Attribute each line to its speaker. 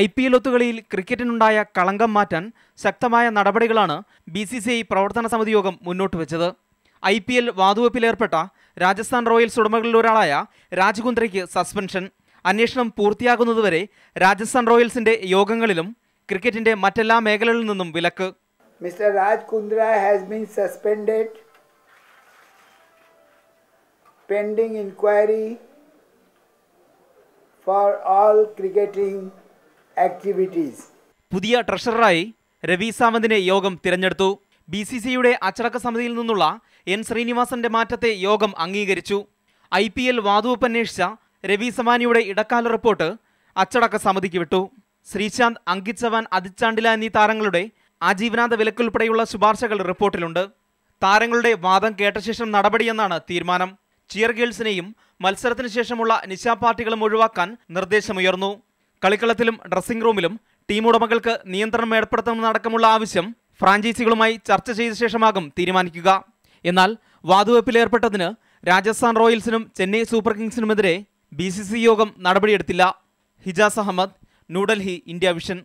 Speaker 1: I P L ഒത്തുകളിയിൽ ക്രിക്കറ്റിനുണ്ടായ കളങ്കം മാറ്റാൻ ശക്തമായ നടപടികളാണ് ബി സി സി ഐ പ്രവർത്തന സമിതി യോഗം മുന്നോട്ട് വെച്ചത് ഐ പി എൽ വാതുവെപ്പിലേർപ്പെട്ട രാജസ്ഥാൻ റോയൽസ് ഉടമകളിലൊരാളായ രാജകുന്ദ്രയ്ക്ക് സസ്പെൻഷൻ അന്വേഷണം പൂർത്തിയാകുന്നതുവരെ രാജസ്ഥാൻ റോയൽസിന്റെ യോഗങ്ങളിലും ക്രിക്കറ്റിന്റെ മറ്റെല്ലാ മേഖലകളിൽ നിന്നും വിലക്ക്
Speaker 2: Mister Raj Kundra has been suspended pending inquiry for all cricketing activities.
Speaker 1: പുതിയ ട്രഷററായി രവി സാവന്തിനെ യോഗം തിരഞ്ഞെടുത്തു ബി സി സിയുടെ അച്ചടക്ക സമിതിയിൽ നിന്നുള്ള എൻ ശ്രീനിവാസന്റെ മാറ്റത്തെ യോഗം അംഗീകരിച്ചു ഐ പി എൽ വാതുവപ്പന്വേഷിച്ച രവി സമാനിയുടെ ഇടക്കാല റിപ്പോർട്ട് അച്ചടക്ക സമിതിക്ക് വിട്ടു ശ്രീശാന്ത് അങ്കിത് ചവാൻ അജിത് ചാണ്ടില എന്നീ താരങ്ങളുടെ ആജീവനാന്ത വിലക്കുൾപ്പെടെയുള്ള ശുപാർശകൾ റിപ്പോർട്ടിലുണ്ട് താരങ്ങളുടെ വാദം കേട്ട ശേഷം നടപടിയെന്നാണ് തീരുമാനം ചിയർ ഗേൾസിനെയും മത്സരത്തിന് ശേഷമുള്ള നിശാ പാർട്ടികളും ഒഴിവാക്കാൻ നിർദ്ദേശമുയർന്നു കളിക്കളത്തിലും ഡ്രസ്സിംഗ് റൂമിലും ടീം ഉടമകൾക്ക് നിയന്ത്രണം ഏർപ്പെടുത്തണമെന്നടക്കമുള്ള ആവശ്യം ഫ്രാഞ്ചൈസികളുമായി ചർച്ച ചെയ്ത ശേഷമാകും തീരുമാനിക്കുക എന്നാൽ വാതുവെപ്പിലേർപ്പെട്ടതിന് രാജസ്ഥാൻ റോയൽസിനും ചെന്നൈ സൂപ്പർ കിങ്സിനുമെതിരെ ബി സി സി യോഗം നടപടിയെടുത്തില്ല ഹിജാസ് അഹമ്മദ് ന്യൂഡൽഹി ഇന്ത്യ വിഷൻ